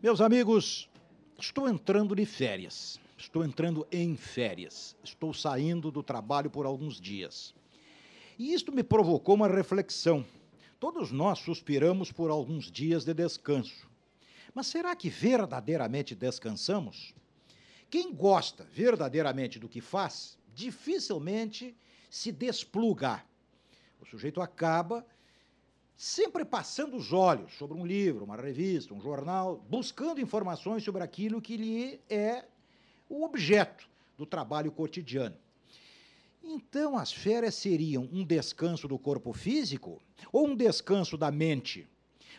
Meus amigos, estou entrando de férias. Estou entrando em férias. Estou saindo do trabalho por alguns dias. E isto me provocou uma reflexão. Todos nós suspiramos por alguns dias de descanso. Mas será que verdadeiramente descansamos? Quem gosta verdadeiramente do que faz, dificilmente se despluga. O sujeito acaba sempre passando os olhos sobre um livro, uma revista, um jornal, buscando informações sobre aquilo que lhe é o objeto do trabalho cotidiano. Então, as férias seriam um descanso do corpo físico ou um descanso da mente?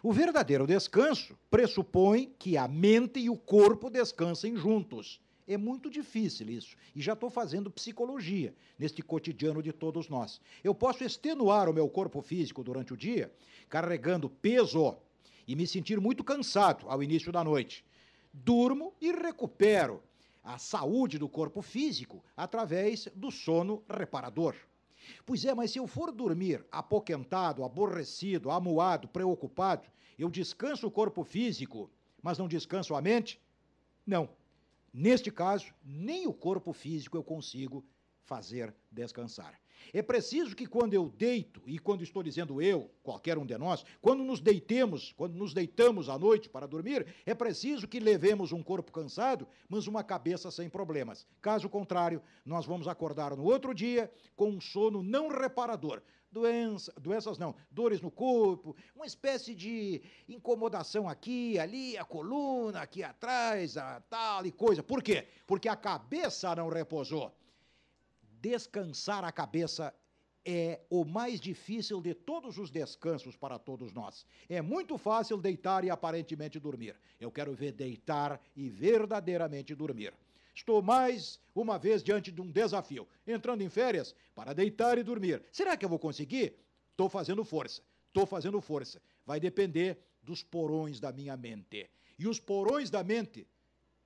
O verdadeiro descanso pressupõe que a mente e o corpo descansem juntos. É muito difícil isso. E já estou fazendo psicologia neste cotidiano de todos nós. Eu posso extenuar o meu corpo físico durante o dia, carregando peso e me sentir muito cansado ao início da noite. Durmo e recupero a saúde do corpo físico através do sono reparador. Pois é, mas se eu for dormir apoquentado, aborrecido, amuado, preocupado, eu descanso o corpo físico, mas não descanso a mente? Não. Neste caso, nem o corpo físico eu consigo fazer descansar. É preciso que quando eu deito, e quando estou dizendo eu, qualquer um de nós, quando nos deitemos, quando nos deitamos à noite para dormir, é preciso que levemos um corpo cansado, mas uma cabeça sem problemas. Caso contrário, nós vamos acordar no outro dia com um sono não reparador. Doença, doenças não, dores no corpo, uma espécie de incomodação aqui, ali, a coluna, aqui atrás, a tal e coisa. Por quê? Porque a cabeça não repousou descansar a cabeça é o mais difícil de todos os descansos para todos nós. É muito fácil deitar e aparentemente dormir. Eu quero ver deitar e verdadeiramente dormir. Estou mais uma vez diante de um desafio, entrando em férias para deitar e dormir. Será que eu vou conseguir? Estou fazendo força, estou fazendo força. Vai depender dos porões da minha mente. E os porões da mente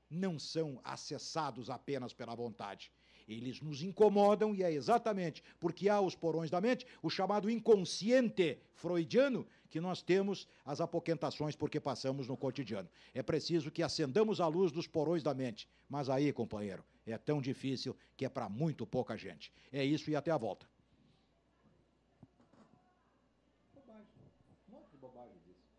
não são acessados apenas pela vontade eles nos incomodam e é exatamente porque há os porões da mente, o chamado inconsciente freudiano, que nós temos as apoquentações porque passamos no cotidiano. É preciso que acendamos a luz dos porões da mente. Mas aí, companheiro, é tão difícil que é para muito pouca gente. É isso e até a volta. Bobagem. Um monte de bobagem disso.